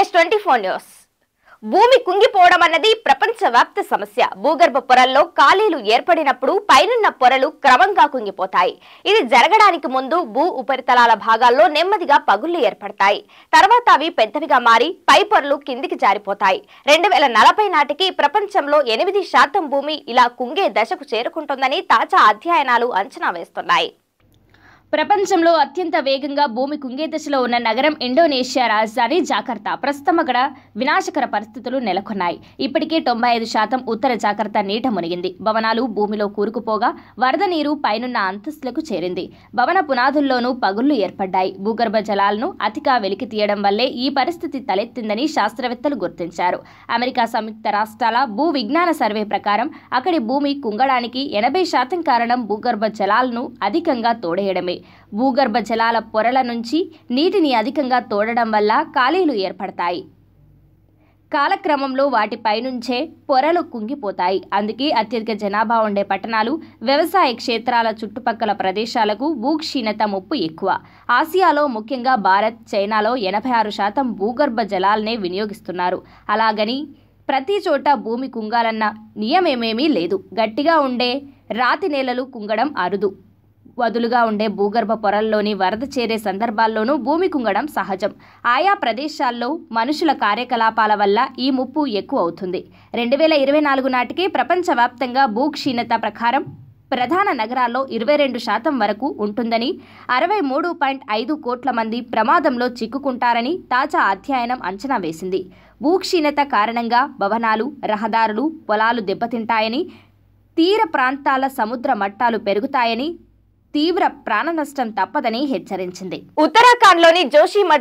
yes twenty four news భూమి కుంగిపోవడం అన్నది ప్రపంచవ్యాప్త సమస్య భూగర్భ పొరల్లో ఖాళీలు ఏర్పడినప్పుడు పైనున్న పొరలు క్రమంగా కుంగిపోతాయి ఇది జరగడానికి ముందు భూ ఉపరితలాల భాగాల్లో నెమ్మదిగా పగుళ్లు ఏర్పడతాయి తర్వాత అవి పెద్దవిగా మారి పై పొరలు కిందికి జారిపోతాయి రెండు వేల నలభై నాటికి ప్రపంచంలో ఎనిమిది శాతం భూమి ఇలా కుంగే దశకు చేరుకుంటుందని తాజా అధ్యయనాలు అంచనా వేస్తున్నాయి ప్రపంచంలో అత్యంత వేగంగా భూమి కుంగే దశలో ఉన్న నగరం ఇండోనేషియా రాజధాని జాకర్తా ప్రస్తుతం అక్కడ వినాశకర పరిస్థితులు నెలకొన్నాయి ఇప్పటికే తొంభై ఐదు శాతం ఉత్తర జాకర్తా నీట మునిగింది భవనాలు భూమిలో కూరుకుపోగా వరద నీరు పైనున్న అంతస్తులకు చేరింది భవన పునాదుల్లోనూ పగుళ్లు ఏర్పడ్డాయి భూగర్భ జలాలను అతిగా వెలికి తీయడం వల్లే ఈ పరిస్థితి తలెత్తిందని శాస్త్రవేత్తలు గుర్తించారు అమెరికా సంయుక్త రాష్ట్రాల భూ విజ్ఞాన సర్వే ప్రకారం అక్కడి భూమి కుంగడానికి ఎనభై శాతం కారణం భూగర్భ జలాలను అధికంగా తోడేయడమే భూగర్భ జలాల పొరల నుంచి నీటిని అధికంగా తోడడం వల్ల ఖాళీలు ఏర్పడతాయి కాలక్రమంలో వాటిపైనుంచే పొరలు కుంగిపోతాయి అందుకే అత్యధిక జనాభా ఉండే పట్టణాలు వ్యవసాయ క్షేత్రాల చుట్టుపక్కల ప్రదేశాలకు భూక్షీణత ముప్పు ఎక్కువ ఆసియాలో ముఖ్యంగా భారత్ చైనాలో ఎనభై ఆరు శాతం భూగర్భ జలాలనే వినియోగిస్తున్నారు అలాగని ప్రతి చోట భూమి కుంగాలన్న నియమేమేమీ లేదు గట్టిగా ఉండే రాతి నేలలు కుంగడం అరుదు వదులుగా ఉండే భూగర్భ పొరల్లోని వరద చేరే సందర్భాల్లోనూ భూమి కుంగడం సహజం ఆయా ప్రదేశాల్లో మనుషుల కార్యకలాపాల వల్ల ఈ ముప్పు ఎక్కువ అవుతుంది రెండు వేల ఇరవై నాలుగు నాటికే ప్రపంచవ్యాప్తంగా భూక్షీణత ప్రకారం ప్రధాన నగరాల్లో ఇరవై రెండు శాతం వరకు ఉంటుందని అరవై మూడు పాయింట్ ఐదు కోట్ల మంది ప్రమాదంలో చిక్కుకుంటారని తాజా అధ్యయనం అంచనా వేసింది భూక్షీణత కారణంగా భవనాలు రహదారులు పొలాలు దెబ్బతింటాయని తీర ప్రాంతాల సముద్ర మట్టాలు పెరుగుతాయని తీవ్ర ప్రాణ నష్టం తప్పదని హెచ్చరించింది ఉత్తరాఖండ్లోని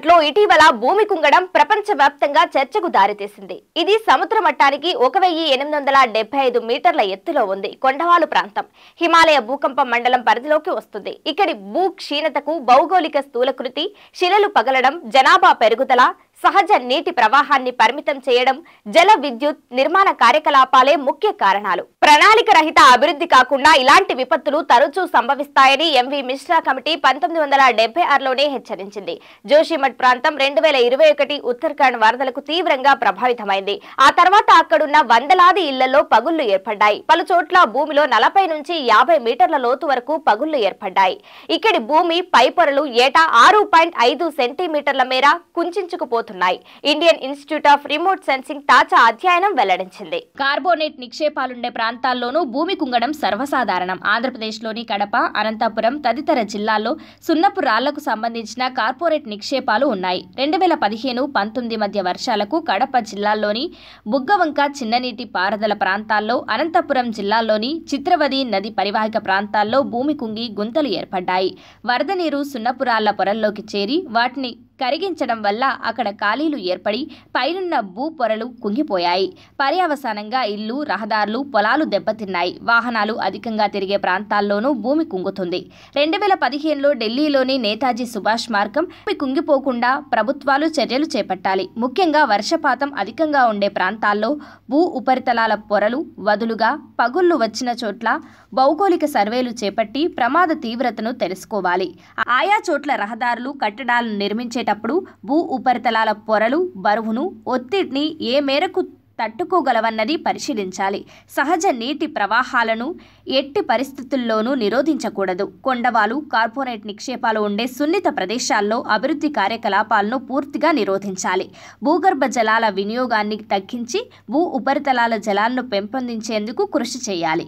లో ఇటీవల భూమి కుంగడం ప్రపంచవ్యాప్తంగా చర్చకు దారితీసింది ఇది సముద్ర మట్టానికి ఒక వెయ్యి ఎనిమిది వందల ఐదు మీటర్ల ఎత్తులో ఉంది కొండవాలు ప్రాంతం హిమాలయ భూకంప మండలం పరిధిలోకి వస్తుంది ఇక్కడి భూ క్షీణతకు భౌగోళిక స్థూలకృతి శిలలు పగలడం జనాభా పెరుగుదల సహజ నీటి ప్రవాహాన్ని పరిమితం చేయడం జల విద్యుత్ నిర్మాణ కార్యకలాపాలే ముఖ్య కారణాలు ప్రణాళిక రహిత అభివృద్ధి కాకుండా ఇలాంటి విపత్తులు తరచూ సంభవిస్తాయని ఎంవి మిశ్రా కమిటీ పంతొమ్మిది వందల డెబ్బై ఆరులోనే హెచ్చరించింది జోషిమఠ్ ప్రాంతం రెండు వేల ఇరవై ఒకటి ఉత్తరాఖండ్ వరదలకు తీవ్రంగా ప్రభావితమైంది ఆ తర్వాత అక్కడున్న వందలాది ఇళ్లలో పగుళ్లు ఏర్పడ్డాయి పలు చోట్ల భూమిలో నలభై నుంచి యాభై మీటర్ల లోతు వరకు పగుళ్లు ఏర్పడ్డాయి ఇక్కడి భూమి పైపొరలు ఏటా ఆరు పాయింట్ ఐదు సెంటీమీటర్ల మేర కుంచుకుపోతుంది పెరిగిపోతున్నాయి Indian Institute of Remote Sensing తాజా అధ్యయనం వెల్లడించింది కార్బోనేట్ నిక్షేపాలుండే ప్రాంతాల్లోనూ భూమి కుంగడం సర్వసాధారణం ఆంధ్రప్రదేశ్లోని కడప అనంతపురం తదితర జిల్లాల్లో సున్నపు రాళ్లకు సంబంధించిన కార్పొరేట్ నిక్షేపాలు ఉన్నాయి రెండు వేల పదిహేను పంతొమ్మిది మధ్య వర్షాలకు కడప జిల్లాల్లోని బుగ్గవంక చిన్ననీటి పారుదల ప్రాంతాల్లో అనంతపురం జిల్లాల్లోని చిత్రవది నది పరివాహిక ప్రాంతాల్లో భూమి కుంగి గుంతలు ఏర్పడ్డాయి వరద నీరు సున్నపురాళ్ల పొరల్లోకి చేరి వాటిని కరిగించడం వల్ల అక్కడ ఖాళీలు ఏర్పడి పైనున్న భూ పొరలు కుంగిపోయాయి పర్యవసానంగా ఇల్లు రహదారులు పొలాలు దెబ్బతిన్నాయి వాహనాలు అధికంగా తిరిగే ప్రాంతాల్లోనూ భూమి కుంగుతుంది రెండు వేల పదిహేనులో ఢిల్లీలోని నేతాజీ సుభాష్ మార్గం కుంగిపోకుండా ప్రభుత్వాలు చర్యలు చేపట్టాలి ముఖ్యంగా వర్షపాతం అధికంగా ఉండే ప్రాంతాల్లో భూ ఉపరితలాల పొరలు వదులుగా పగుళ్లు వచ్చిన చోట్ల భౌగోళిక సర్వేలు చేపట్టి ప్రమాద తీవ్రతను తెలుసుకోవాలి ఆయా చోట్ల రహదారులు కట్టడాలను నిర్మించే చేసేటప్పుడు భూ ఉపరితలాల పొరలు బరువును ఒత్తిడిని ఏ మేరకు తట్టుకోగలవన్నది పరిశీలించాలి సహజ నీటి ప్రవాహాలను ఎట్టి పరిస్థితుల్లోనూ నిరోధించకూడదు కొండవాలు కార్పొరేట్ నిక్షేపాలు ఉండే సున్నిత ప్రదేశాల్లో అభివృద్ధి కార్యకలాపాలను పూర్తిగా నిరోధించాలి భూగర్భ జలాల వినియోగాన్ని తగ్గించి భూ ఉపరితలాల జలాలను పెంపొందించేందుకు కృషి చేయాలి